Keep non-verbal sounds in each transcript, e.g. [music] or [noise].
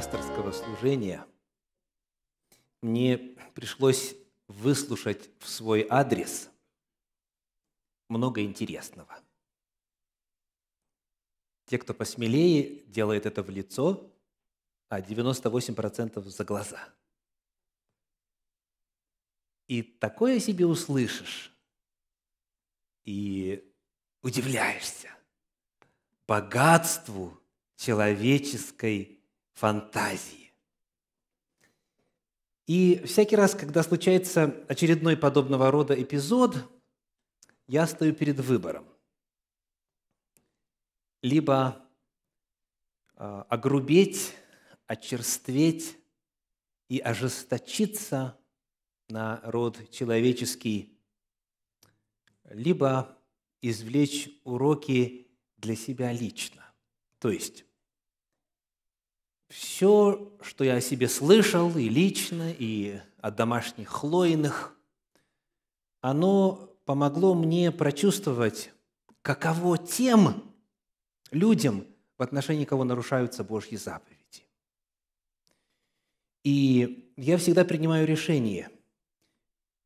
пасторского служения мне пришлось выслушать в свой адрес много интересного. Те, кто посмелее, делает это в лицо, а 98% за глаза. И такое себе услышишь, и удивляешься богатству человеческой фантазии. И всякий раз, когда случается очередной подобного рода эпизод, я стою перед выбором. Либо а, огрубеть, очерстветь и ожесточиться на род человеческий, либо извлечь уроки для себя лично. То есть все, что я о себе слышал и лично, и от домашних хлоиных, оно помогло мне прочувствовать, каково тем людям, в отношении кого нарушаются Божьи заповеди. И я всегда принимаю решение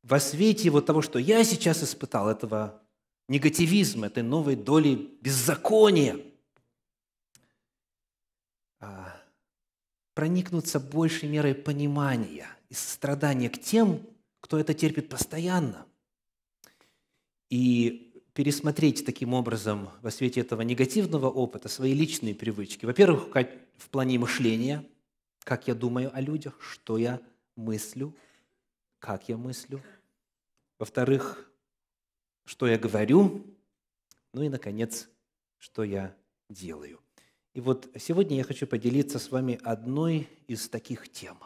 во свете вот того, что я сейчас испытал, этого негативизма, этой новой доли беззакония а, – проникнуться большей мерой понимания и сострадания к тем, кто это терпит постоянно. И пересмотреть таким образом во свете этого негативного опыта свои личные привычки. Во-первых, в плане мышления, как я думаю о людях, что я мыслю, как я мыслю. Во-вторых, что я говорю. Ну и, наконец, что я делаю. И вот сегодня я хочу поделиться с вами одной из таких тем.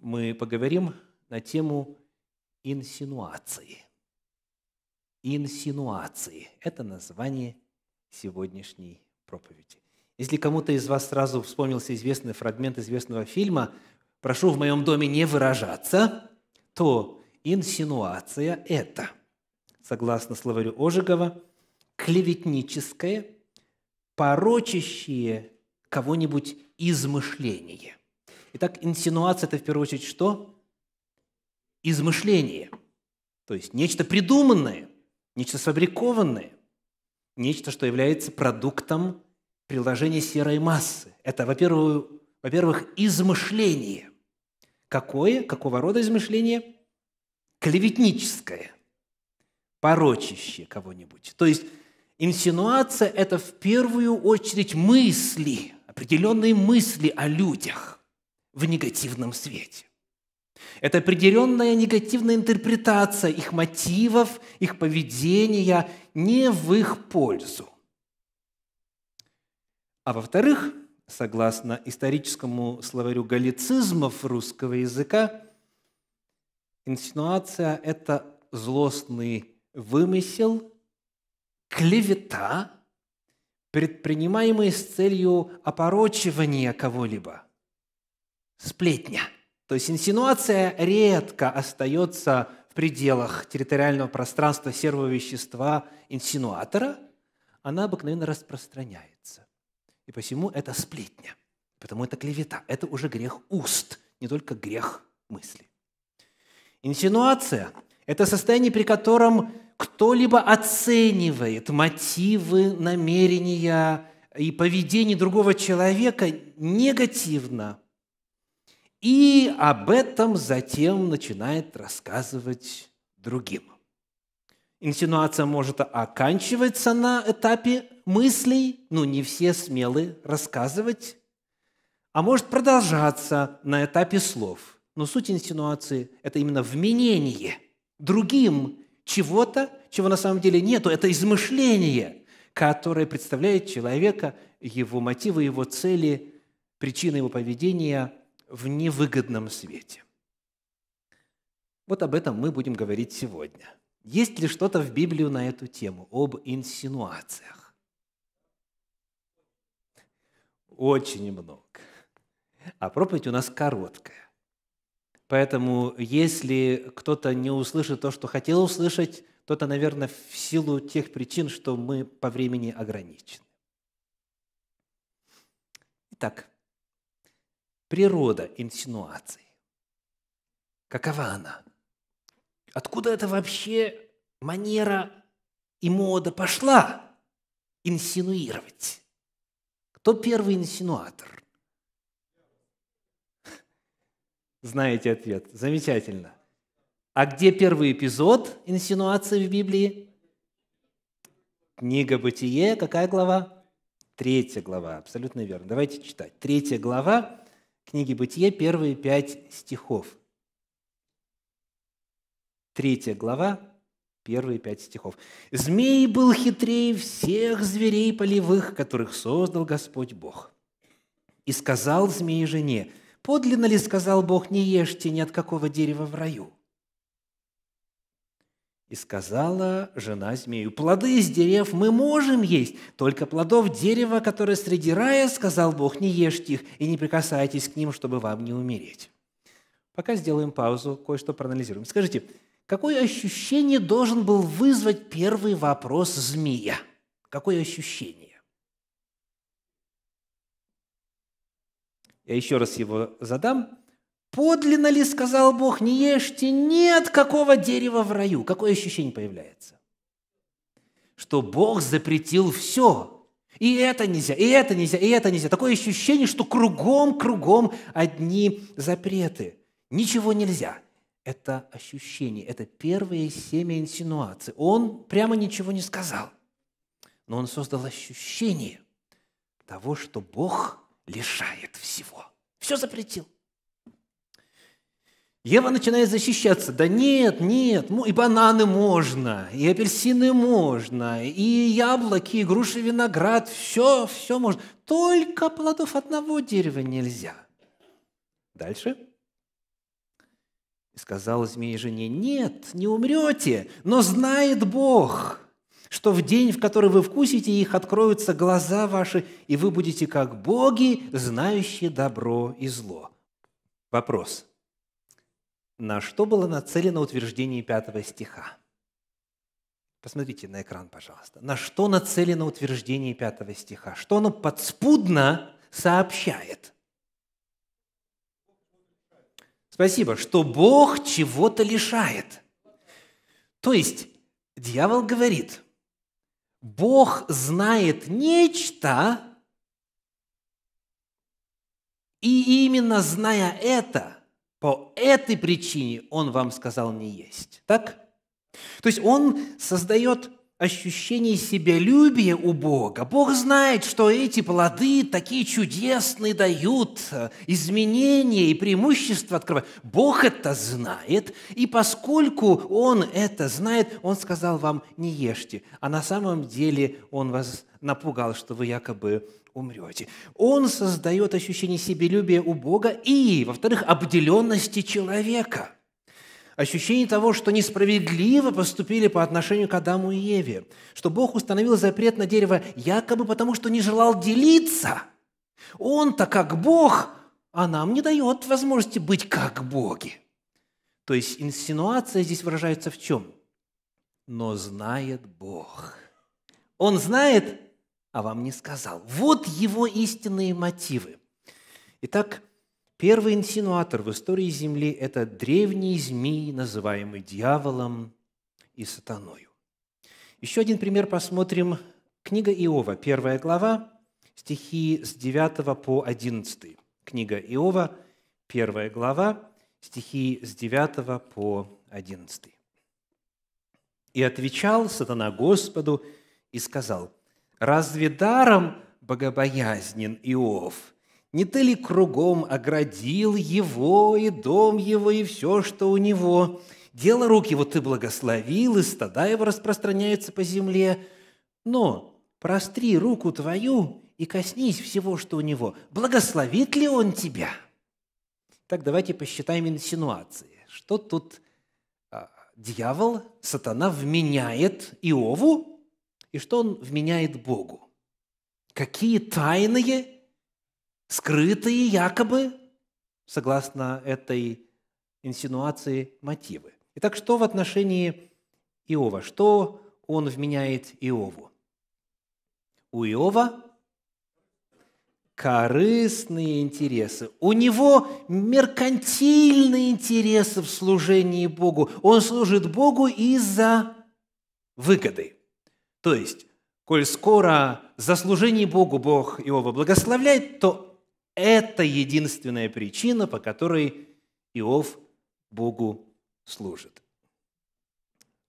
Мы поговорим на тему инсинуации. Инсинуации – это название сегодняшней проповеди. Если кому-то из вас сразу вспомнился известный фрагмент известного фильма «Прошу в моем доме не выражаться», то инсинуация – это, согласно словарю Ожегова, клеветническое – порочащие кого-нибудь измышление. Итак, инсинуация – это в первую очередь что? Измышление. То есть нечто придуманное, нечто сфабрикованное, нечто, что является продуктом приложения серой массы. Это, во-первых, во-первых, измышление. Какое? Какого рода измышление? Клеветническое, порочащее кого-нибудь. То есть Инсинуация – это в первую очередь мысли, определенные мысли о людях в негативном свете. Это определенная негативная интерпретация их мотивов, их поведения не в их пользу. А во-вторых, согласно историческому словарю галлицизмов русского языка, инсинуация – это злостный вымысел, клевета, предпринимаемые с целью опорочивания кого-либо. Сплетня. То есть инсинуация редко остается в пределах территориального пространства серого вещества инсинуатора, она обыкновенно распространяется. И посему это сплетня, потому это клевета, это уже грех уст, не только грех мысли. Инсинуация – это состояние, при котором кто-либо оценивает мотивы, намерения и поведение другого человека негативно, и об этом затем начинает рассказывать другим. Инсинуация может оканчиваться на этапе мыслей, ну не все смелы рассказывать, а может продолжаться на этапе слов. Но суть инсинуации – это именно вменение другим чего-то, чего на самом деле нету. Это измышление, которое представляет человека, его мотивы, его цели, причины его поведения в невыгодном свете. Вот об этом мы будем говорить сегодня. Есть ли что-то в Библию на эту тему, об инсинуациях? Очень много. А проповедь у нас короткая. Поэтому если кто-то не услышит то, что хотел услышать, то это, наверное, в силу тех причин, что мы по времени ограничены. Итак, природа инсинуации. Какова она? Откуда это вообще манера и мода пошла инсинуировать? Кто первый инсинуатор? Знаете ответ. Замечательно. А где первый эпизод инсинуации в Библии? Книга Бытие, какая глава? Третья глава, абсолютно верно. Давайте читать. Третья глава книги Бытие, первые пять стихов. Третья глава, первые пять стихов. «Змей был хитрее всех зверей полевых, которых создал Господь Бог. И сказал змей жене, Подлинно ли сказал Бог, не ешьте ни от какого дерева в раю? И сказала жена змею, плоды из дерев мы можем есть, только плодов дерева, которое среди рая, сказал Бог, не ешьте их и не прикасайтесь к ним, чтобы вам не умереть. Пока сделаем паузу, кое-что проанализируем. Скажите, какое ощущение должен был вызвать первый вопрос змея? Какое ощущение? Я еще раз его задам. Подлинно ли сказал Бог, не ешьте ни от какого дерева в раю? Какое ощущение появляется? Что Бог запретил все. И это нельзя, и это нельзя, и это нельзя. Такое ощущение, что кругом-кругом одни запреты. Ничего нельзя. Это ощущение, это первые семя инсинуации. Он прямо ничего не сказал, но он создал ощущение того, что Бог лишает всего. Все запретил. Ева начинает защищаться. Да нет, нет, и бананы можно, и апельсины можно, и яблоки, и груши, виноград, все, все можно. Только плодов одного дерева нельзя. Дальше. И сказал змея жене, нет, не умрете, но знает Бог, что в день, в который вы вкусите их, откроются глаза ваши, и вы будете как боги, знающие добро и зло». Вопрос. На что было нацелено утверждение пятого стиха? Посмотрите на экран, пожалуйста. На что нацелено утверждение пятого стиха? Что оно подспудно сообщает? Спасибо, что Бог чего-то лишает. То есть дьявол говорит, Бог знает нечто, и именно зная это, по этой причине Он вам сказал не есть. Так? То есть Он создает ощущение себялюбия у Бога. Бог знает, что эти плоды такие чудесные дают, э, изменения и преимущества открывают. Бог это знает, и поскольку Он это знает, Он сказал вам, не ешьте. А на самом деле Он вас напугал, что вы якобы умрете. Он создает ощущение себелюбия у Бога и, во-вторых, обделенности человека – ощущение того, что несправедливо поступили по отношению к Адаму и Еве, что Бог установил запрет на дерево якобы потому, что не желал делиться. Он-то как Бог, а нам не дает возможности быть как боги. То есть инсинуация здесь выражается в чем? Но знает Бог. Он знает, а вам не сказал. Вот его истинные мотивы. Итак, Первый инсинуатор в истории Земли – это древний змей, называемый дьяволом и сатаною. Еще один пример посмотрим. Книга Иова, первая глава, стихи с 9 по 11. Книга Иова, первая глава, стихи с 9 по 11. «И отвечал сатана Господу и сказал, «Разве даром богобоязнен Иов, не ты ли кругом оградил его и дом его и все, что у него? Дело рук его ты благословил, и стада его распространяются по земле. Но простри руку твою и коснись всего, что у него. Благословит ли он тебя?» Так давайте посчитаем инсинуации. Что тут а, дьявол, сатана вменяет Иову, и что он вменяет Богу? Какие тайные скрытые якобы, согласно этой инсинуации, мотивы. Итак, что в отношении Иова? Что он вменяет Иову? У Иова корыстные интересы. У него меркантильные интересы в служении Богу. Он служит Богу из-за выгоды. То есть, коль скоро за служение Богу Бог Иова благословляет, то это единственная причина, по которой Иов Богу служит.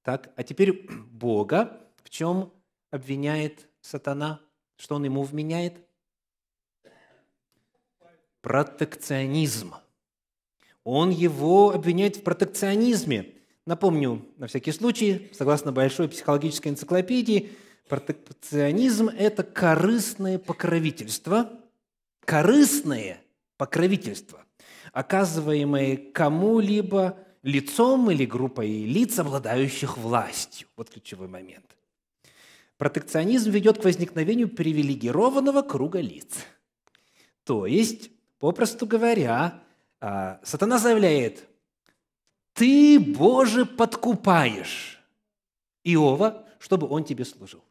Так, а теперь Бога в чем обвиняет сатана? Что он ему вменяет? Протекционизм. Он его обвиняет в протекционизме. Напомню, на всякий случай, согласно большой психологической энциклопедии, протекционизм – это корыстное покровительство – корыстное покровительство оказываемое кому-либо лицом или группой лиц, обладающих властью. Вот ключевой момент. Протекционизм ведет к возникновению привилегированного круга лиц. То есть, попросту говоря, а, сатана заявляет, ты, Боже, подкупаешь Иова, чтобы он тебе служил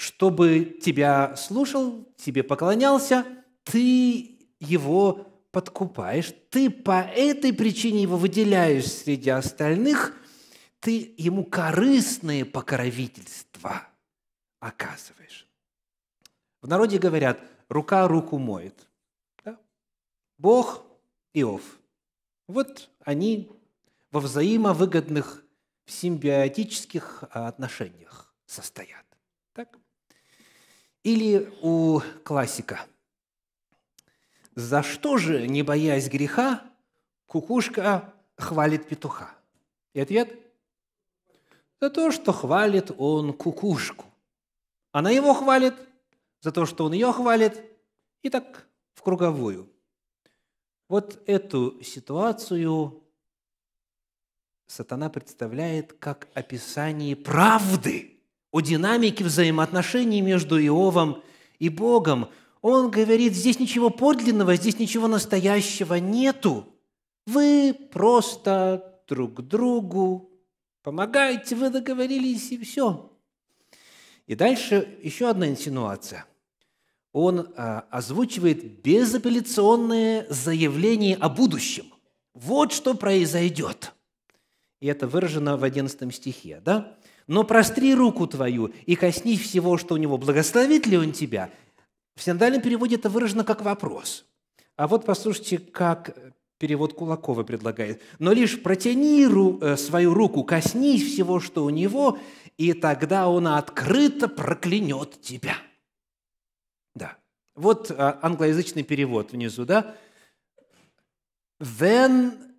чтобы тебя слушал, тебе поклонялся, ты его подкупаешь, ты по этой причине его выделяешь среди остальных, ты ему корыстные покровительства оказываешь. В народе говорят, рука руку моет. Да? Бог и Ов. Вот они во взаимовыгодных симбиотических отношениях состоят. Так? Или у классика. За что же, не боясь греха, кукушка хвалит петуха? И ответ – за то, что хвалит он кукушку. Она его хвалит за то, что он ее хвалит, и так в круговую. Вот эту ситуацию сатана представляет как описание правды – о динамике взаимоотношений между Иовом и Богом. Он говорит, здесь ничего подлинного, здесь ничего настоящего нету. Вы просто друг другу помогаете, вы договорились и все. И дальше еще одна инсинуация. Он а, озвучивает безапелляционное заявление о будущем. Вот что произойдет. И это выражено в 11 стихе, да? но простри руку твою и коснись всего, что у него. Благословит ли он тебя? В синдальном переводе это выражено как вопрос. А вот послушайте, как перевод Кулакова предлагает. «Но лишь протяни ру, э, свою руку, коснись всего, что у него, и тогда он открыто проклянет тебя». Да. Вот а, англоязычный перевод внизу, да? «Then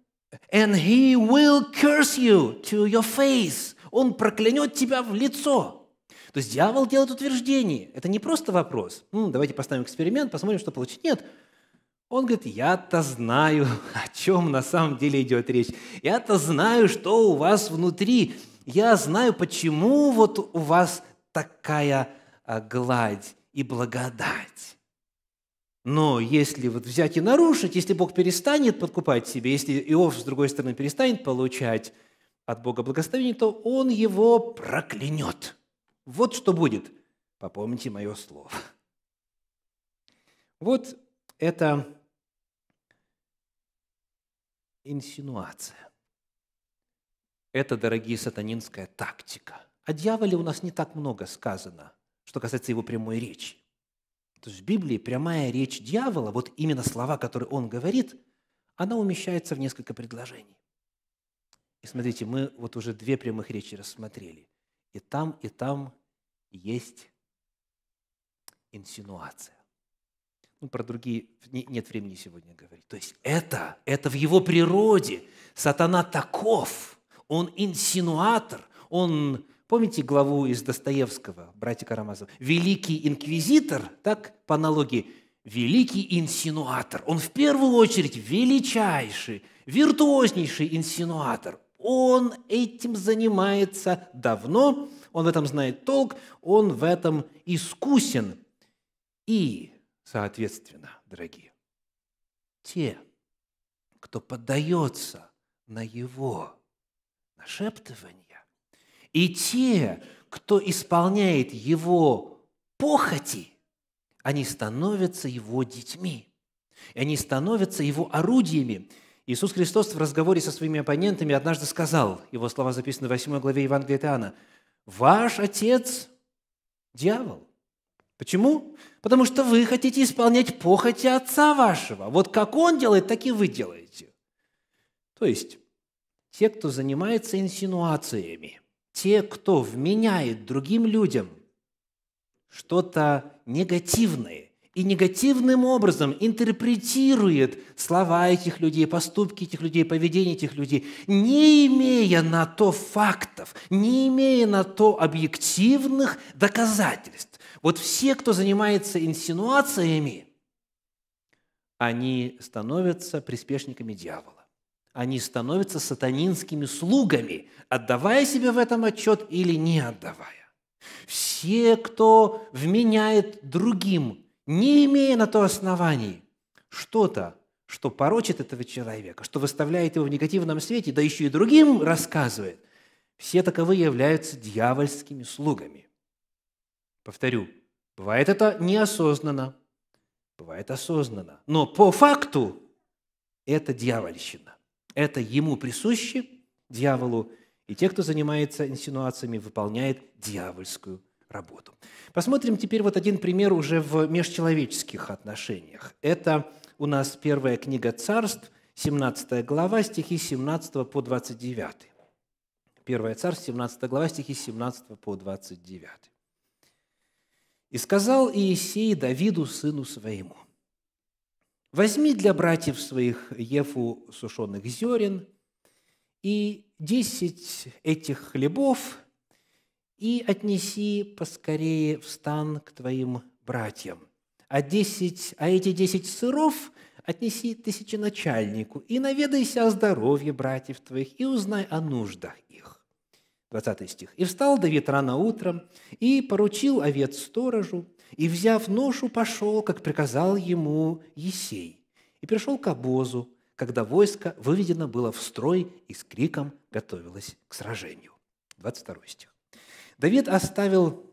and he will curse you to your face» Он проклянет тебя в лицо. То есть дьявол делает утверждение. Это не просто вопрос. Ну, давайте поставим эксперимент, посмотрим, что получится. Нет. Он говорит, я-то знаю, [laughs] о чем на самом деле идет речь. Я-то знаю, что у вас внутри. Я знаю, почему вот у вас такая а, гладь и благодать. Но если вот взять и нарушить, если Бог перестанет подкупать себе, если Иов, с другой стороны, перестанет получать от Бога благословение, то он его проклянет. Вот что будет. Попомните мое слово. Вот это инсинуация. Это, дорогие, сатанинская тактика. О дьяволе у нас не так много сказано, что касается его прямой речи. То есть в Библии прямая речь дьявола, вот именно слова, которые он говорит, она умещается в несколько предложений. И смотрите, мы вот уже две прямых речи рассмотрели. И там, и там есть инсинуация. Ну, про другие нет времени сегодня говорить. То есть это, это в его природе. Сатана таков, он инсинуатор, он, помните главу из Достоевского, братья Карамазов, великий инквизитор, так по аналогии, великий инсинуатор. Он в первую очередь величайший, виртуознейший инсинуатор. Он этим занимается давно, он в этом знает толк, он в этом искусен. И, соответственно, дорогие, те, кто поддается на его нашептывание, и те, кто исполняет его похоти, они становятся его детьми, и они становятся его орудиями. Иисус Христос в разговоре со своими оппонентами однажды сказал, его слова записаны в 8 главе Евангелия Иоанна, «Ваш отец – дьявол». Почему? Потому что вы хотите исполнять похоти отца вашего. Вот как он делает, так и вы делаете. То есть, те, кто занимается инсинуациями, те, кто вменяет другим людям что-то негативное, и негативным образом интерпретирует слова этих людей, поступки этих людей, поведение этих людей, не имея на то фактов, не имея на то объективных доказательств. Вот все, кто занимается инсинуациями, они становятся приспешниками дьявола. Они становятся сатанинскими слугами, отдавая себе в этом отчет или не отдавая. Все, кто вменяет другим не имея на то оснований, что-то, что порочит этого человека, что выставляет его в негативном свете, да еще и другим рассказывает, все таковые являются дьявольскими слугами. Повторю, бывает это неосознанно, бывает осознанно, но по факту это дьявольщина. Это ему присуще, дьяволу, и те, кто занимается инсинуациями, выполняет дьявольскую работу. Посмотрим теперь вот один пример уже в межчеловеческих отношениях. Это у нас первая книга царств, 17 глава, стихи 17 по 29. Первая царств, 17 глава, стихи 17 по 29. «И сказал Иисей Давиду, сыну своему, «Возьми для братьев своих Ефу сушеных зерен и десять этих хлебов, и отнеси поскорее в стан к твоим братьям. А, десять, а эти десять сыров отнеси тысяченачальнику, и наведайся о здоровье братьев твоих, и узнай о нуждах их». 20 стих. «И встал Давид рано утром, и поручил овец сторожу, и, взяв ношу, пошел, как приказал ему Есей, и пришел к обозу, когда войско выведено было в строй и с криком готовилось к сражению». 22 стих. Давид оставил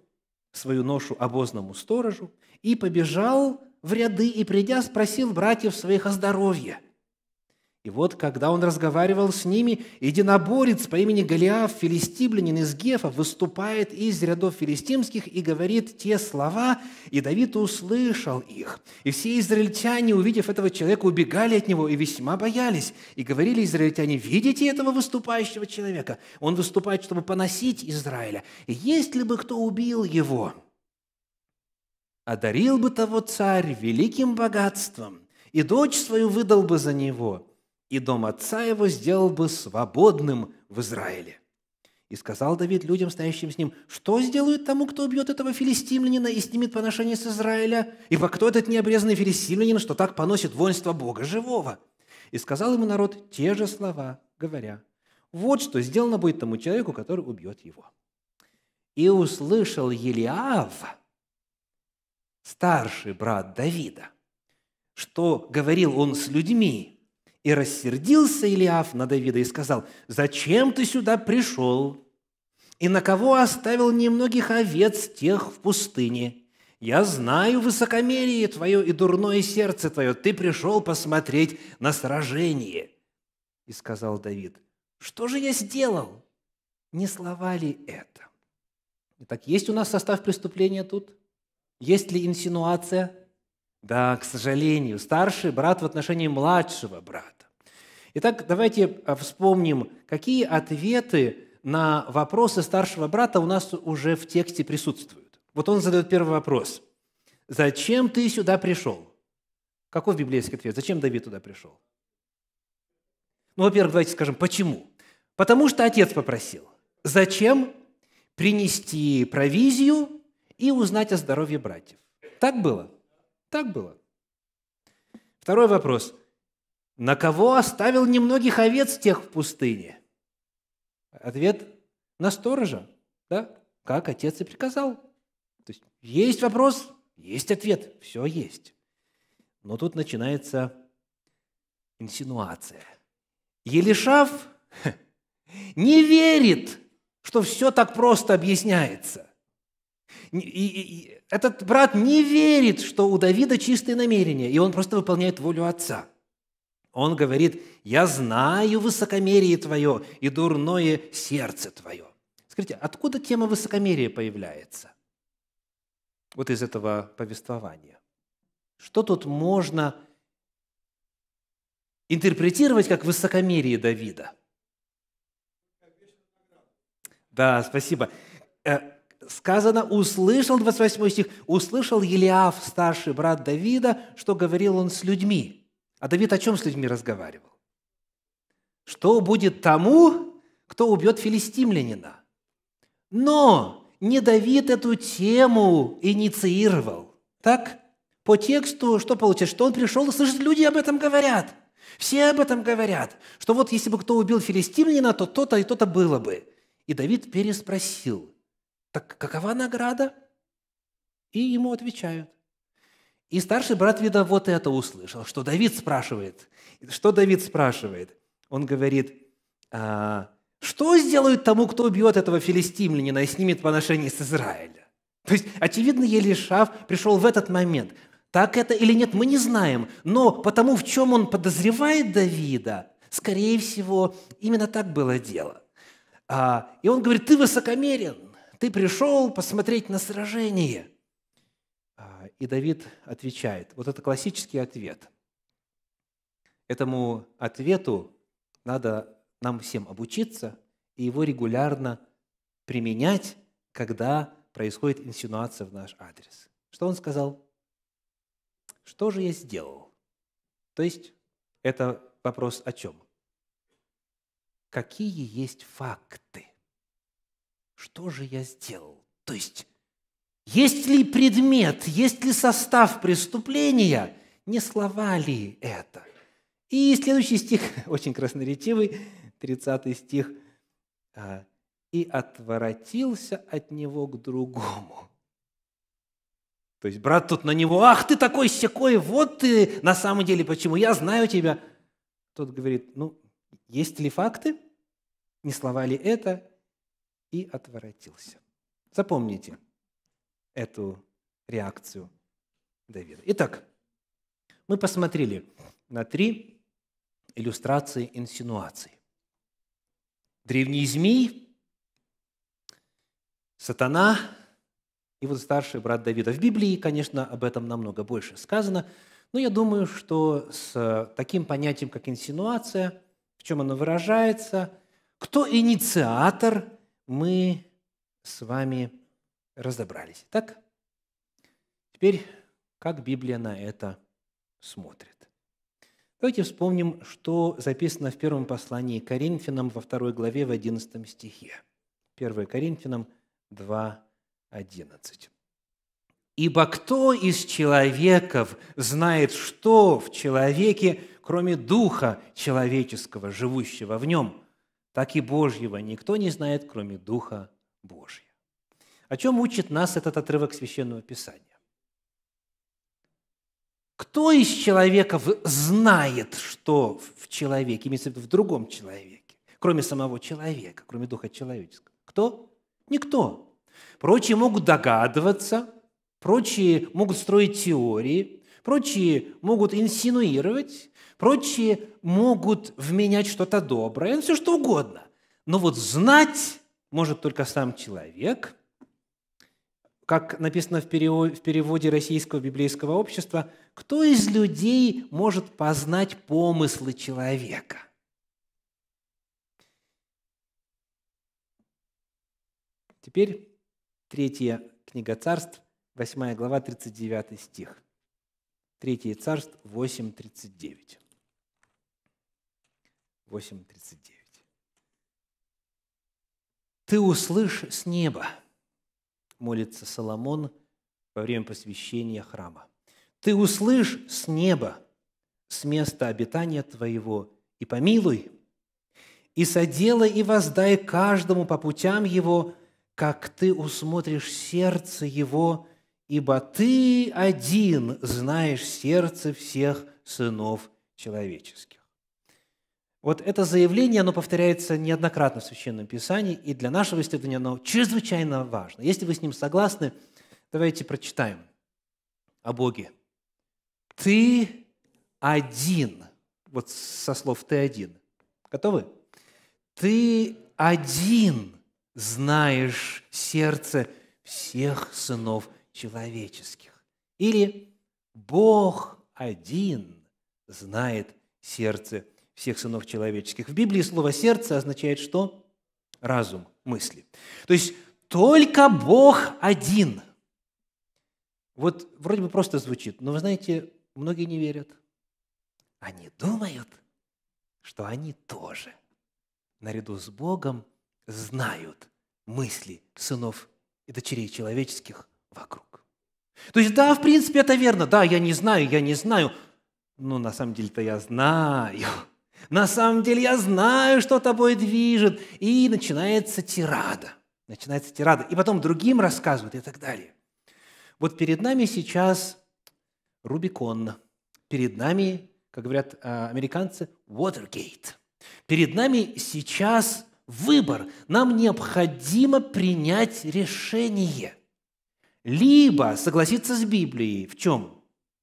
свою ношу обозному сторожу и побежал в ряды и, придя, спросил братьев своих о здоровье – и вот, когда он разговаривал с ними, единоборец по имени Голиаф, филистимлянин из Гефа, выступает из рядов филистимских и говорит те слова, и Давид услышал их. И все израильтяне, увидев этого человека, убегали от него и весьма боялись. И говорили израильтяне, видите этого выступающего человека? Он выступает, чтобы поносить Израиля. И ли бы кто убил его, одарил бы того царь великим богатством, и дочь свою выдал бы за него – и дом отца его сделал бы свободным в Израиле». И сказал Давид людям, стоящим с ним, «Что сделают тому, кто убьет этого филистимлянина и снимет поношение с Израиля? Ибо кто этот необрезанный филистимлянин, что так поносит воинство Бога живого?» И сказал ему народ те же слова, говоря, «Вот что сделано будет тому человеку, который убьет его». И услышал Елиав, старший брат Давида, что говорил он с людьми, и рассердился Илиаф на Давида и сказал, «Зачем ты сюда пришел? И на кого оставил немногих овец тех в пустыне? Я знаю высокомерие твое и дурное сердце твое. Ты пришел посмотреть на сражение». И сказал Давид, «Что же я сделал? Не слова ли это?» Итак, есть у нас состав преступления тут? Есть ли инсинуация? Да, к сожалению, старший брат в отношении младшего брата. Итак, давайте а, вспомним, какие ответы на вопросы старшего брата у нас уже в тексте присутствуют. Вот он задает первый вопрос. «Зачем ты сюда пришел?» Каков библейский ответ? Зачем Давид туда пришел? Ну, во-первых, давайте скажем, почему? Потому что отец попросил. Зачем принести провизию и узнать о здоровье братьев? Так было? Так было. Второй вопрос. На кого оставил немногих овец тех в пустыне? Ответ – на сторожа, да? Как отец и приказал. То есть есть вопрос, есть ответ, все есть. Но тут начинается инсинуация. Елишав [laughs] не верит, что все так просто объясняется. И, и, этот брат не верит, что у Давида чистые намерения, и он просто выполняет волю отца. Он говорит, я знаю высокомерие твое и дурное сердце твое. Скажите, откуда тема высокомерия появляется? Вот из этого повествования. Что тут можно интерпретировать как высокомерие Давида? Да, спасибо. Э, сказано, услышал, 28 стих, услышал Елиаф, старший брат Давида, что говорил он с людьми. А Давид о чем с людьми разговаривал? Что будет тому, кто убьет филистимлянина? Но не Давид эту тему инициировал. Так? По тексту что получается? Что он пришел и слышит, люди об этом говорят. Все об этом говорят, что вот если бы кто убил филистимлянина, то то-то и то-то было бы. И Давид переспросил – как, какова награда? И ему отвечают. И старший брат, вида, вот это услышал, что Давид спрашивает. Что Давид спрашивает? Он говорит, а, что сделают тому, кто убьет этого филистимлянина и снимет поношение с Израиля? То есть, очевидно, Елишав пришел в этот момент. Так это или нет, мы не знаем. Но потому, в чем он подозревает Давида, скорее всего, именно так было дело. А, и он говорит, ты высокомерен. Ты пришел посмотреть на сражение. А, и Давид отвечает. Вот это классический ответ. Этому ответу надо нам всем обучиться и его регулярно применять, когда происходит инсинуация в наш адрес. Что он сказал? Что же я сделал? То есть это вопрос о чем? Какие есть факты? что же я сделал? То есть, есть ли предмет, есть ли состав преступления, не слова ли это? И следующий стих, [laughs] очень красноречивый, 30 стих. «А, «И отворотился от него к другому». То есть брат тут на него, ах ты такой секой, вот ты на самом деле почему, я знаю тебя. Тот говорит, ну, есть ли факты? Не слова ли это? и отворотился. Запомните эту реакцию Давида. Итак, мы посмотрели на три иллюстрации инсинуации. Древний змей, сатана и вот старший брат Давида. В Библии, конечно, об этом намного больше сказано, но я думаю, что с таким понятием, как инсинуация, в чем оно выражается, кто инициатор – мы с вами разобрались. Так, теперь как Библия на это смотрит. Давайте вспомним, что записано в первом послании Коринфянам во второй главе в 11 стихе. 1 Коринфянам 2, 11. «Ибо кто из человеков знает, что в человеке, кроме духа человеческого, живущего в нем? так и Божьего никто не знает, кроме Духа Божьего. О чем учит нас этот отрывок Священного Писания? Кто из человеков знает, что в человеке, имеется в виду в другом человеке, кроме самого человека, кроме Духа человеческого? Кто? Никто. Прочие могут догадываться, прочие могут строить теории, прочие могут инсинуировать, Прочие могут вменять что-то доброе, ну, все что угодно. Но вот знать может только сам человек, как написано в переводе российского библейского общества, кто из людей может познать помыслы человека? Теперь третья книга царств, 8 глава, 39 стих. Третье царств, 8, 39. 8.39. «Ты услышь с неба», – молится Соломон во время посвящения храма. «Ты услышь с неба, с места обитания твоего, и помилуй, и соделай и воздай каждому по путям его, как ты усмотришь сердце его, ибо ты один знаешь сердце всех сынов человеческих. Вот это заявление, оно повторяется неоднократно в Священном Писании, и для нашего исследования оно чрезвычайно важно. Если вы с ним согласны, давайте прочитаем о Боге. «Ты один». Вот со слов «ты один». Готовы? «Ты один знаешь сердце всех сынов человеческих». Или «Бог один знает сердце человеческих» всех сынов человеческих. В Библии слово «сердце» означает что? Разум, мысли. То есть только Бог один. Вот вроде бы просто звучит, но вы знаете, многие не верят. Они думают, что они тоже наряду с Богом знают мысли сынов и дочерей человеческих вокруг. То есть, да, в принципе, это верно. Да, я не знаю, я не знаю. Но на самом деле-то я знаю. На самом деле я знаю, что тобой движет. И начинается тирада. Начинается тирада. И потом другим рассказывают и так далее. Вот перед нами сейчас Рубикон. Перед нами, как говорят а, американцы, Watergate. Перед нами сейчас выбор. Нам необходимо принять решение. Либо согласиться с Библией. В чем?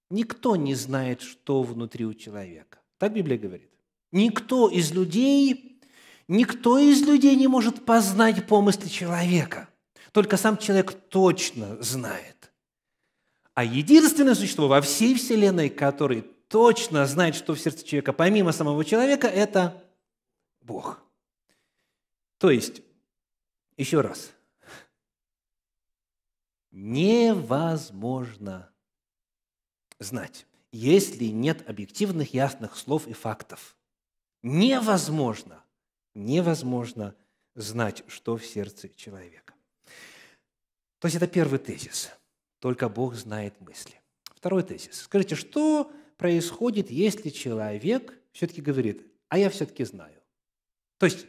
Никто не знает, что внутри у человека. Так Библия говорит. Никто из людей, никто из людей не может познать помысли человека. Только сам человек точно знает. А единственное существо во всей Вселенной, которое точно знает, что в сердце человека, помимо самого человека, это Бог. То есть, еще раз, невозможно знать, если нет объективных ясных слов и фактов – невозможно, невозможно знать, что в сердце человека. То есть это первый тезис. Только Бог знает мысли. Второй тезис. Скажите, что происходит, если человек все-таки говорит, а я все-таки знаю? То есть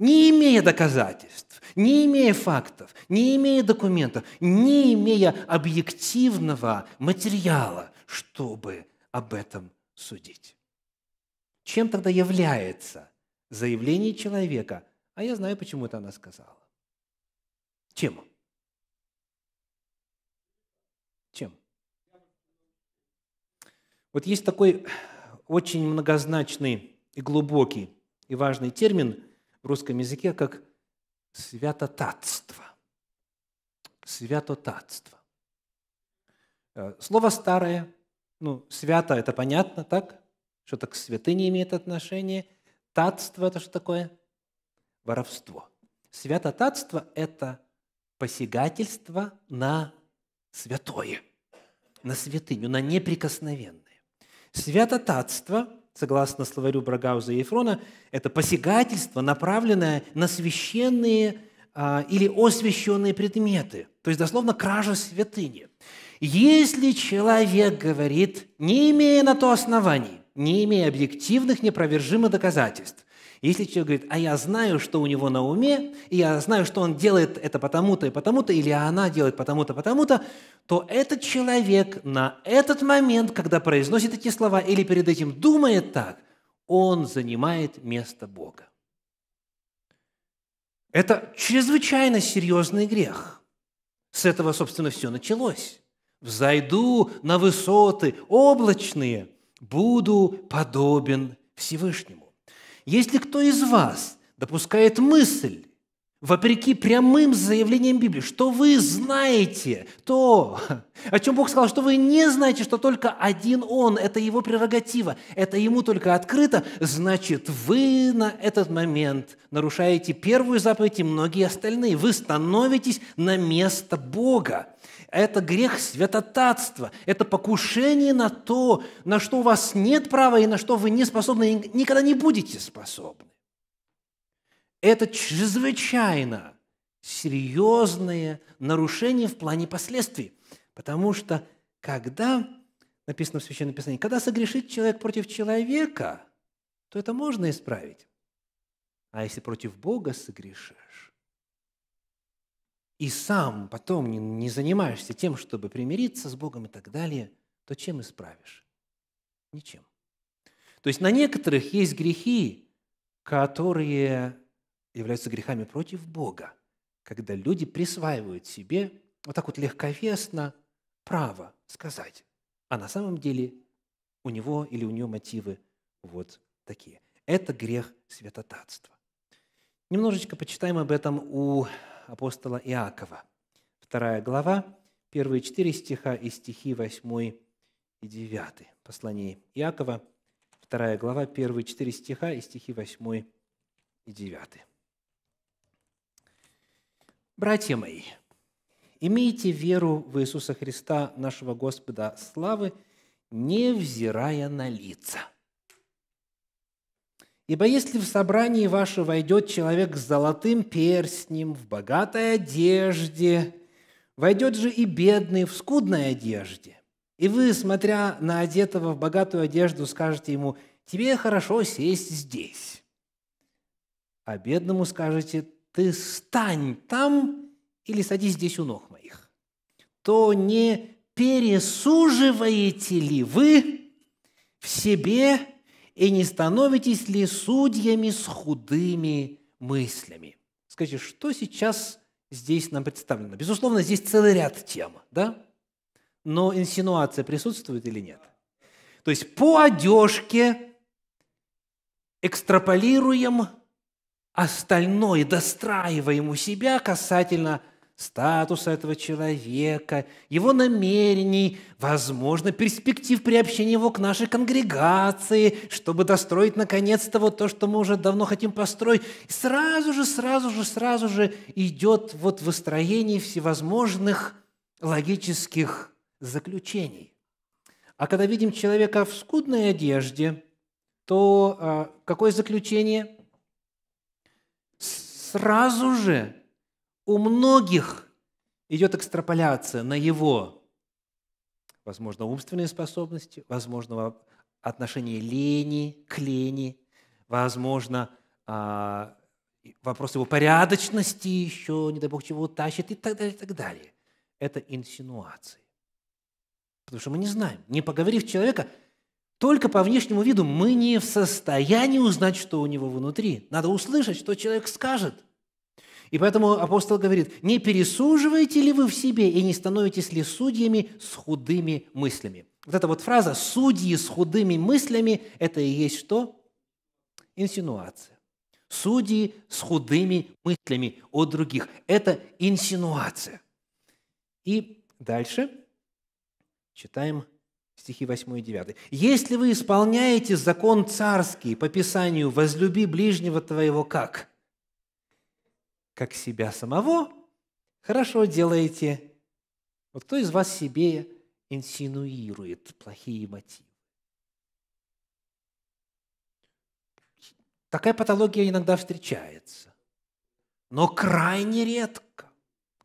не имея доказательств, не имея фактов, не имея документов, не имея объективного материала, чтобы об этом судить. Чем тогда является заявление человека? А я знаю, почему это она сказала. Чем? Чем? Вот есть такой очень многозначный и глубокий и важный термин в русском языке, как святотатство. Святотатство. Э, слово старое, ну, свято – это понятно, так? Что-то к святыне имеет отношение. Татство – это что такое? Воровство. Святотатство – это посягательство на святое, на святыню, на неприкосновенное. Святотатство, согласно словарю Брагауза и Ефрона, это посягательство, направленное на священные а, или освященные предметы, то есть дословно кража святыни. Если человек говорит, не имея на то оснований, не имея объективных, непровержимых доказательств. Если человек говорит, а я знаю, что у него на уме, и я знаю, что он делает это потому-то и потому-то, или она делает потому-то, потому-то, то этот человек на этот момент, когда произносит эти слова или перед этим думает так, он занимает место Бога. Это чрезвычайно серьезный грех. С этого, собственно, все началось. «Взойду на высоты облачные», буду подобен Всевышнему. Если кто из вас допускает мысль, вопреки прямым заявлениям Библии, что вы знаете то, [laughs] о чем Бог сказал, что вы не знаете, что только один Он, это Его прерогатива, это Ему только открыто, значит, вы на этот момент нарушаете первую заповедь и многие остальные. Вы становитесь на место Бога. Это грех святотатства, это покушение на то, на что у вас нет права и на что вы не способны и никогда не будете способны. Это чрезвычайно серьезное нарушение в плане последствий, потому что когда, написано в Священном Писании, когда согрешит человек против человека, то это можно исправить. А если против Бога согрешишь, и сам потом не, не занимаешься тем, чтобы примириться с Богом и так далее, то чем исправишь? Ничем. То есть на некоторых есть грехи, которые являются грехами против Бога, когда люди присваивают себе вот так вот легковесно право сказать, а на самом деле у него или у нее мотивы вот такие. Это грех святотатства. Немножечко почитаем об этом у апостола Иакова. Вторая глава, первые четыре стиха и стихи 8 и 9. Послание Иакова, вторая глава, первые четыре стиха и стихи 8 и 9. «Братья мои, имейте веру в Иисуса Христа, нашего Господа славы, невзирая на лица». Ибо если в собрании ваше войдет человек с золотым перстнем, в богатой одежде, войдет же и бедный в скудной одежде, и вы, смотря на одетого в богатую одежду, скажете ему, «Тебе хорошо сесть здесь». А бедному скажете, «Ты стань там или садись здесь у ног моих». То не пересуживаете ли вы в себе и не становитесь ли судьями с худыми мыслями? Скажите, что сейчас здесь нам представлено? Безусловно, здесь целый ряд тем, да? Но инсинуация присутствует или нет? То есть по одежке экстраполируем остальное, достраиваем у себя касательно – статуса этого человека, его намерений, возможно, перспектив приобщения его к нашей конгрегации, чтобы достроить наконец-то вот то, что мы уже давно хотим построить. И сразу же, сразу же, сразу же идет вот выстроение всевозможных логических заключений. А когда видим человека в скудной одежде, то а, какое заключение? Сразу же у многих идет экстраполяция на его, возможно, умственные способности, возможно, отношение лени к лени, возможно, а, вопрос его порядочности еще, не дай бог чего, тащит и так далее, и так далее. Это инсинуации. Потому что мы не знаем. Не поговорив человека, только по внешнему виду мы не в состоянии узнать, что у него внутри. Надо услышать, что человек скажет – и поэтому апостол говорит, не пересуживаете ли вы в себе и не становитесь ли судьями с худыми мыслями? Вот эта вот фраза «судьи с худыми мыслями» – это и есть что? Инсинуация. Судьи с худыми мыслями о других – это инсинуация. И дальше читаем стихи 8 и 9. «Если вы исполняете закон царский по Писанию «возлюби ближнего твоего как?» как себя самого, хорошо делаете. Вот кто из вас себе инсинуирует плохие мотивы? Такая патология иногда встречается, но крайне редко.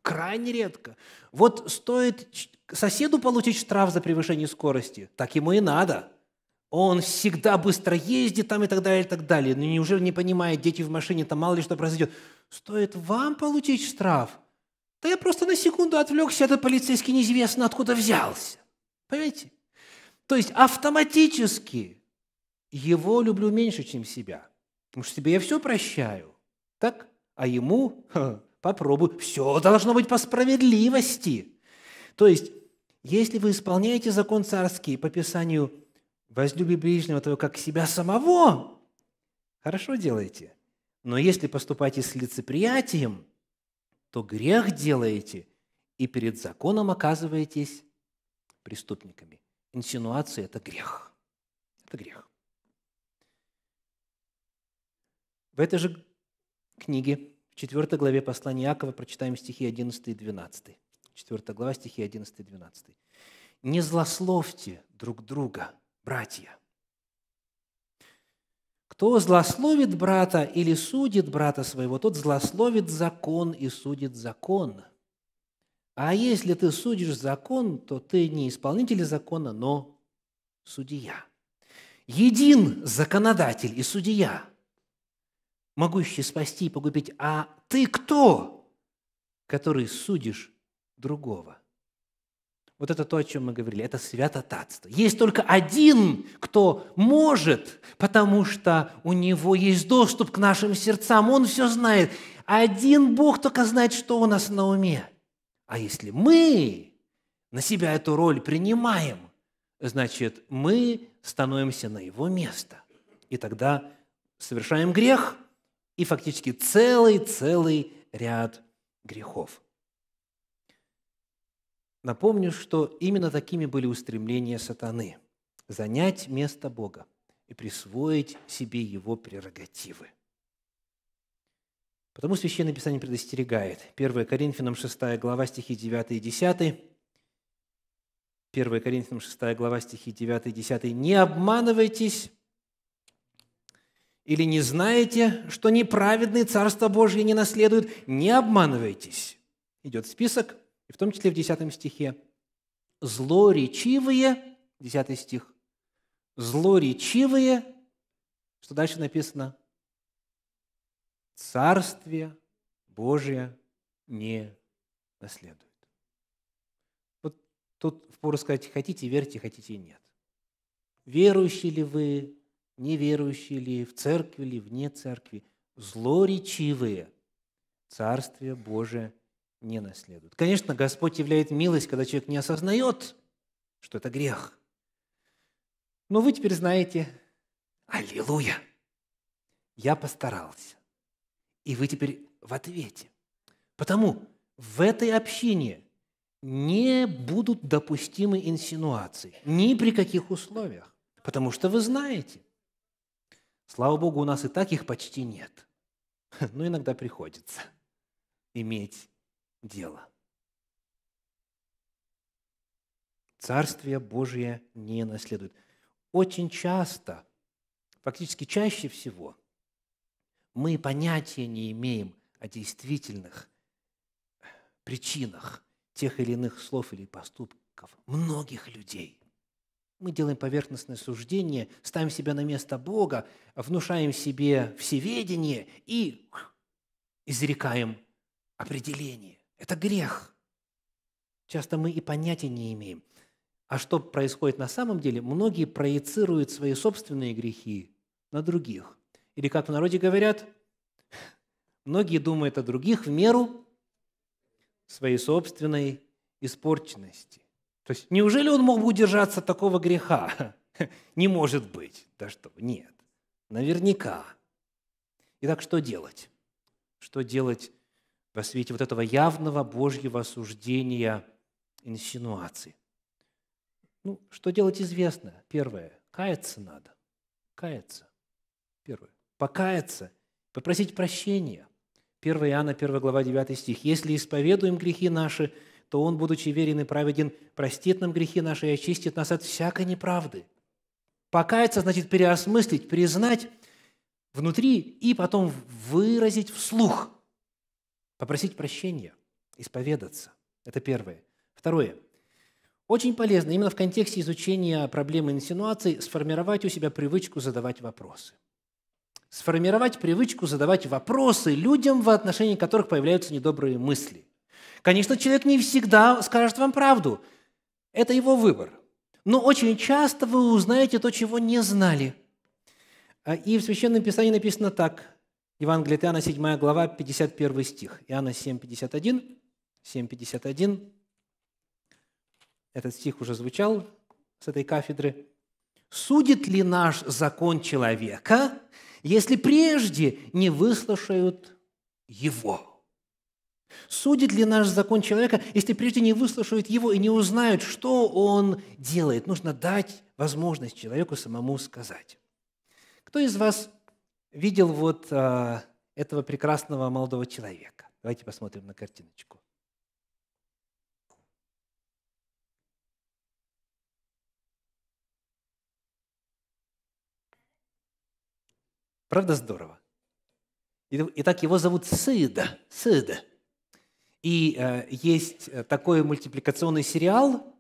Крайне редко. Вот стоит соседу получить штраф за превышение скорости, так ему и надо – он всегда быстро ездит там и так далее, и так далее. Но ну, неужели не понимает, дети в машине, там мало ли что произойдет. Стоит вам получить штраф? Да я просто на секунду отвлекся, этот полицейский неизвестно откуда взялся. Понимаете? То есть автоматически его люблю меньше, чем себя. Потому что себе я все прощаю. Так? А ему ха, попробую. Все должно быть по справедливости. То есть, если вы исполняете закон царский по Писанию – Возлюби ближнего твоего, как себя самого. Хорошо делаете. Но если поступаете с лицеприятием, то грех делаете и перед законом оказываетесь преступниками. Инсинуация – это грех. Это грех. В этой же книге, в 4 главе послания Иакова, прочитаем стихи 11 и 12. 4 глава, стихи 11 и 12. «Не злословьте друг друга, братья. Кто злословит брата или судит брата своего, тот злословит закон и судит закон. А если ты судишь закон, то ты не исполнитель закона, но судья. Един законодатель и судья, могущий спасти и погубить. А ты кто, который судишь другого? Вот это то, о чем мы говорили, это святотатство. Есть только один, кто может, потому что у него есть доступ к нашим сердцам, он все знает. Один Бог только знает, что у нас на уме. А если мы на себя эту роль принимаем, значит, мы становимся на его место. И тогда совершаем грех и фактически целый-целый ряд грехов. Напомню, что именно такими были устремления сатаны – занять место Бога и присвоить себе его прерогативы. Потому Священное Писание предостерегает. 1 Коринфянам 6 глава стихи 9 и 10. 1 Коринфянам 6 глава стихи 9 и 10. «Не обманывайтесь или не знаете, что неправедные Царство Божье не наследуют, не обманывайтесь». Идет список и в том числе в 10 стихе «злоречивые», 10 стих, «злоречивые», что дальше написано? «Царствие Божие не наследует». Вот тут впору сказать, хотите верьте, хотите нет. Верующие ли вы, неверующие ли, в церкви ли, вне церкви, злоречивые, Царствие Божие не наследуют. Конечно, Господь являет милость, когда человек не осознает, что это грех. Но вы теперь знаете, аллилуйя, я постарался. И вы теперь в ответе. Потому в этой общине не будут допустимы инсинуации ни при каких условиях, потому что вы знаете. Слава Богу, у нас и так их почти нет. [laughs] Но иногда приходится иметь дело. Царствие Божие не наследует. Очень часто, фактически чаще всего, мы понятия не имеем о действительных причинах тех или иных слов или поступков многих людей. Мы делаем поверхностное суждение, ставим себя на место Бога, внушаем себе всеведение и изрекаем определение. Это грех. Часто мы и понятия не имеем. А что происходит на самом деле? Многие проецируют свои собственные грехи на других. Или, как в народе говорят, многие думают о других в меру своей собственной испорченности. То есть, неужели он мог бы удержаться такого греха? [laughs] Не может быть. Да что? Нет. Наверняка. Итак, что делать? Что делать во свете вот этого явного Божьего осуждения инсинуации. Ну, что делать известно. Первое. Каяться надо. Каяться. Первое. Покаяться. Попросить прощения. 1 Иоанна, 1 глава, 9 стих. «Если исповедуем грехи наши, то Он, будучи верен и праведен, простит нам грехи наши и очистит нас от всякой неправды». Покаяться значит переосмыслить, признать внутри и потом выразить вслух – Попросить прощения, исповедаться. Это первое. Второе. Очень полезно именно в контексте изучения проблемы инсинуации сформировать у себя привычку задавать вопросы. Сформировать привычку задавать вопросы людям, в отношении которых появляются недобрые мысли. Конечно, человек не всегда скажет вам правду. Это его выбор. Но очень часто вы узнаете то, чего не знали. А, и в Священном Писании написано так. Евангелие от Иоанна, 7 глава, 51 стих. Иоанна 7, 51. 7, 51. Этот стих уже звучал с этой кафедры. «Судит ли наш закон человека, если прежде не выслушают его?» Судит ли наш закон человека, если прежде не выслушают его и не узнают, что он делает? Нужно дать возможность человеку самому сказать. Кто из вас видел вот а, этого прекрасного молодого человека. Давайте посмотрим на картиночку. Правда здорово? Итак, его зовут Сыда. Сыда. И а, э, есть такой мультипликационный сериал,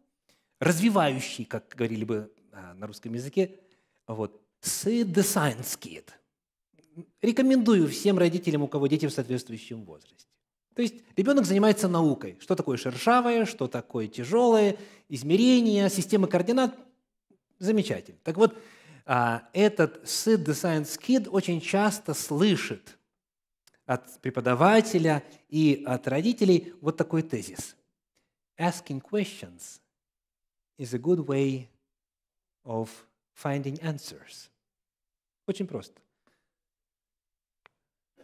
развивающий, как говорили бы э, на русском языке, вот, Сыда Science Kid рекомендую всем родителям, у кого дети в соответствующем возрасте. То есть ребенок занимается наукой. Что такое шершавое, что такое тяжелое, измерения, системы координат. Замечательно. Так вот, а, этот SID The Science Kid очень часто слышит от преподавателя и от родителей вот такой тезис. Asking questions is a good way of finding answers. Очень просто.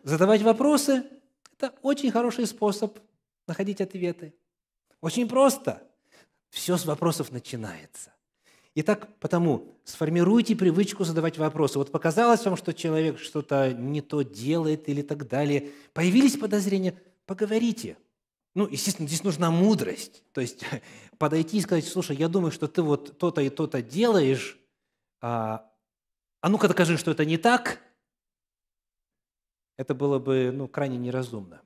Задавать вопросы – это очень хороший способ находить ответы. Очень просто. Все с вопросов начинается. Итак, потому сформируйте привычку задавать вопросы. Вот показалось вам, что человек что-то не то делает или так далее. Появились подозрения? Поговорите. Ну, естественно, здесь нужна мудрость. То есть [laughs] подойти и сказать, слушай, я думаю, что ты вот то-то и то-то делаешь, а, а ну-ка докажи, что это не так, это было бы ну, крайне неразумно.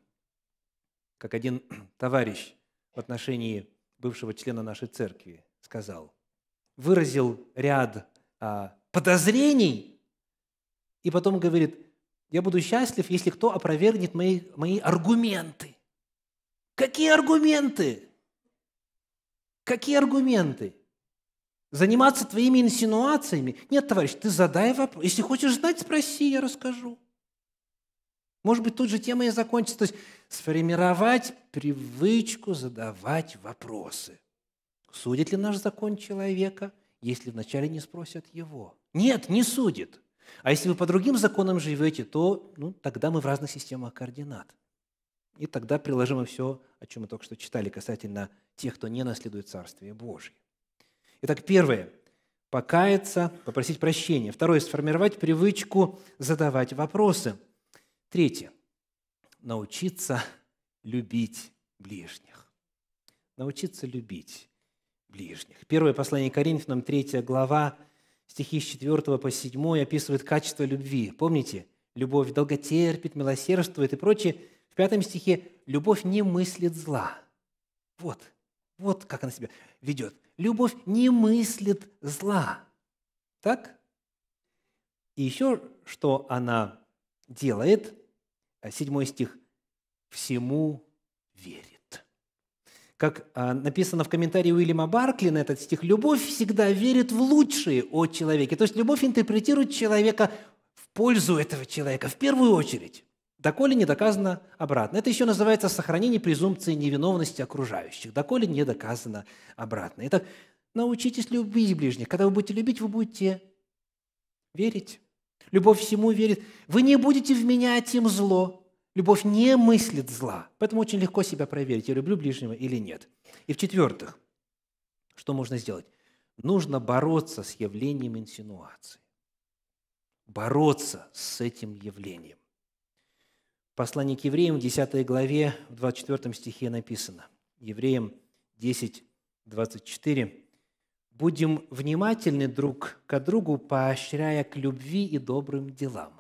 Как один [clears throat] товарищ в отношении бывшего члена нашей церкви сказал, выразил ряд а, подозрений и потом говорит, я буду счастлив, если кто опровергнет мои, мои аргументы. Какие аргументы? Какие аргументы? Заниматься твоими инсинуациями? Нет, товарищ, ты задай вопрос. Если хочешь знать, спроси, я расскажу. Может быть, тут же тема и закончится. То есть сформировать привычку задавать вопросы. Судит ли наш закон человека, если вначале не спросят его? Нет, не судит. А если вы по другим законам живете, то ну, тогда мы в разных системах координат. И тогда приложимо все, о чем мы только что читали, касательно тех, кто не наследует Царствие Божье. Итак, первое – покаяться, попросить прощения. Второе – сформировать привычку задавать вопросы – Третье. Научиться любить ближних. Научиться любить ближних. Первое послание Коринфянам, 3 глава, стихи с 4 по 7 описывает качество любви. Помните? Любовь долготерпит, милосердствует и прочее. В пятом стихе «любовь не мыслит зла». Вот, вот как она себя ведет. Любовь не мыслит зла. Так? И еще, что она делает – Э, седьмой стих, «всему верит». Как а, написано в комментарии Уильяма Баркли на этот стих, «любовь всегда верит в лучшие о человеке». То есть любовь интерпретирует человека в пользу этого человека, в первую очередь. Доколе не доказано обратно. Это еще называется сохранение презумпции невиновности окружающих. Доколе не доказано обратно. Итак, научитесь любить ближних. Когда вы будете любить, вы будете верить. Любовь всему верит. Вы не будете вменять им зло. Любовь не мыслит зла. Поэтому очень легко себя проверить, я люблю ближнего или нет. И в-четвертых, что можно сделать? Нужно бороться с явлением инсинуации. Бороться с этим явлением. Послание к евреям, 10 главе, в 24 стихе написано. Евреям 10, 24 будем внимательны друг к другу, поощряя к любви и добрым делам.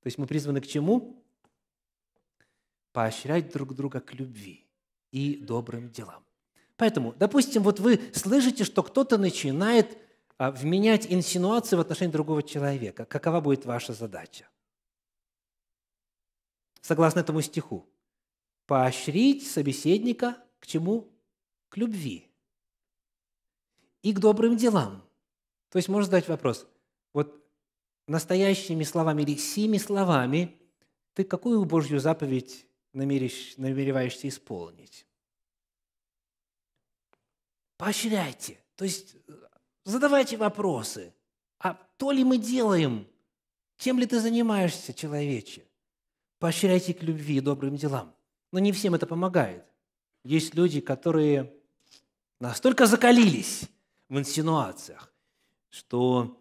То есть мы призваны к чему? Поощрять друг друга к любви и добрым делам. Поэтому, допустим, вот вы слышите, что кто-то начинает а, вменять инсинуации в отношении другого человека. Какова будет ваша задача? Согласно этому стиху, поощрить собеседника к чему? К любви и к добрым делам. То есть можно задать вопрос, вот настоящими словами или сими словами ты какую Божью заповедь намеришь, намереваешься исполнить? Поощряйте, то есть э, задавайте вопросы. А то ли мы делаем, чем ли ты занимаешься, человече? Поощряйте к любви и добрым делам. Но не всем это помогает. Есть люди, которые настолько закалились, в инсинуациях, что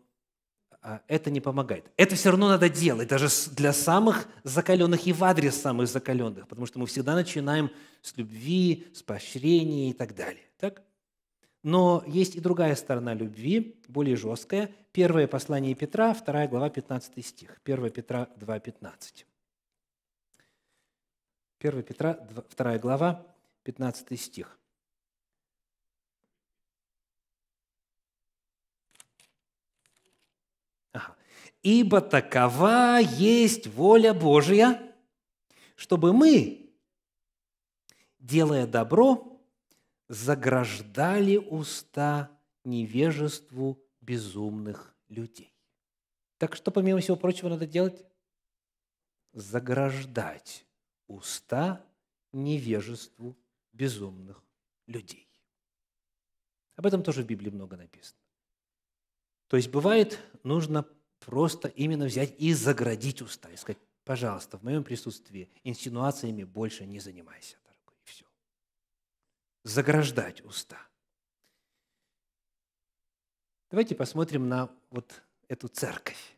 а, это не помогает. Это все равно надо делать, даже для самых закаленных и в адрес самых закаленных, потому что мы всегда начинаем с любви, с поощрения и так далее. Так? Но есть и другая сторона любви, более жесткая. Первое послание Петра, 2 глава, 15 стих. 1 Петра 2, 15. 1 Петра, 2 глава, 15 стих. ибо такова есть воля Божья, чтобы мы, делая добро, заграждали уста невежеству безумных людей. Так что, помимо всего прочего, надо делать? Заграждать уста невежеству безумных людей. Об этом тоже в Библии много написано. То есть бывает, нужно просто именно взять и заградить уста и сказать, пожалуйста, в моем присутствии инсинуациями больше не занимайся, дорогой, и все. Заграждать уста. Давайте посмотрим на вот эту церковь.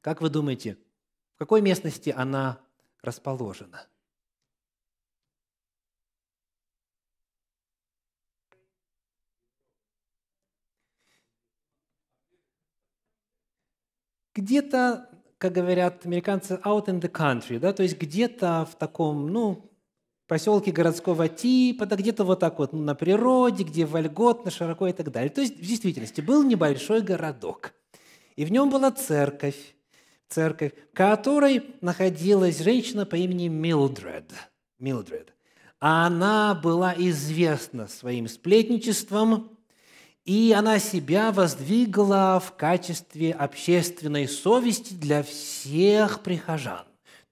Как вы думаете, в какой местности она расположена? – где-то, как говорят американцы, out in the country, да, то есть где-то в таком, ну, поселке городского типа, да где-то вот так вот ну, на природе, где вольготно, широко и так далее. То есть в действительности был небольшой городок, и в нем была церковь, церковь, в которой находилась женщина по имени Милдред. Милдред. Она была известна своим сплетничеством, и она себя воздвигла в качестве общественной совести для всех прихожан.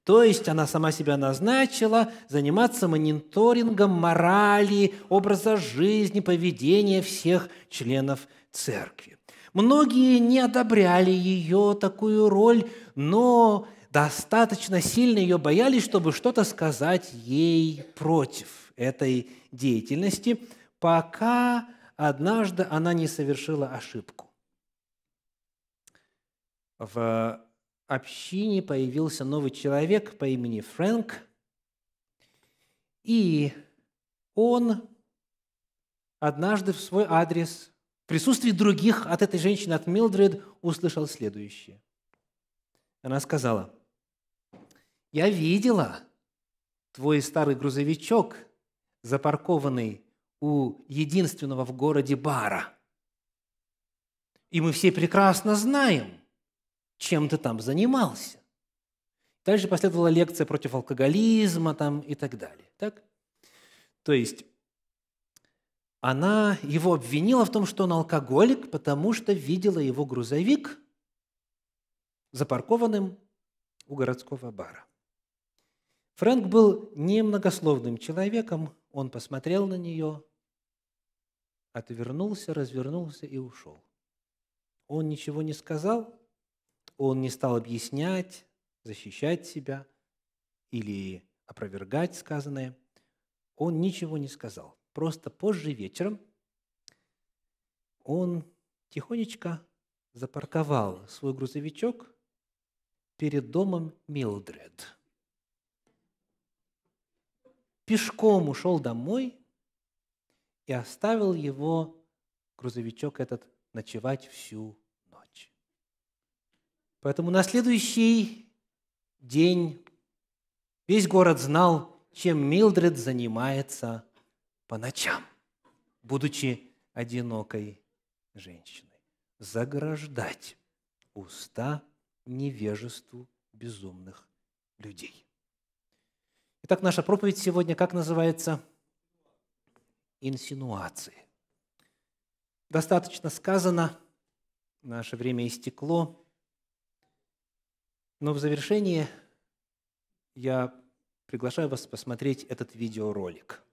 То есть она сама себя назначила заниматься мониторингом морали, образа жизни, поведения всех членов церкви. Многие не одобряли ее такую роль, но достаточно сильно ее боялись, чтобы что-то сказать ей против этой деятельности, пока однажды она не совершила ошибку. В общине появился новый человек по имени Фрэнк, и он однажды в свой адрес в присутствии других от этой женщины, от Милдред, услышал следующее. Она сказала, «Я видела твой старый грузовичок, запаркованный у единственного в городе бара. И мы все прекрасно знаем, чем ты там занимался. Дальше последовала лекция против алкоголизма там и так далее. Так? То есть она его обвинила в том, что он алкоголик, потому что видела его грузовик запаркованным у городского бара. Фрэнк был немногословным человеком, он посмотрел на нее, отвернулся, развернулся и ушел. Он ничего не сказал, он не стал объяснять, защищать себя или опровергать сказанное. Он ничего не сказал. Просто позже вечером он тихонечко запарковал свой грузовичок перед домом Милдред. Пешком ушел домой – и оставил его, грузовичок этот, ночевать всю ночь. Поэтому на следующий день весь город знал, чем Милдред занимается по ночам, будучи одинокой женщиной. Заграждать уста невежеству безумных людей. Итак, наша проповедь сегодня как называется – инсинуации. Достаточно сказано, наше время истекло, но в завершение я приглашаю вас посмотреть этот видеоролик –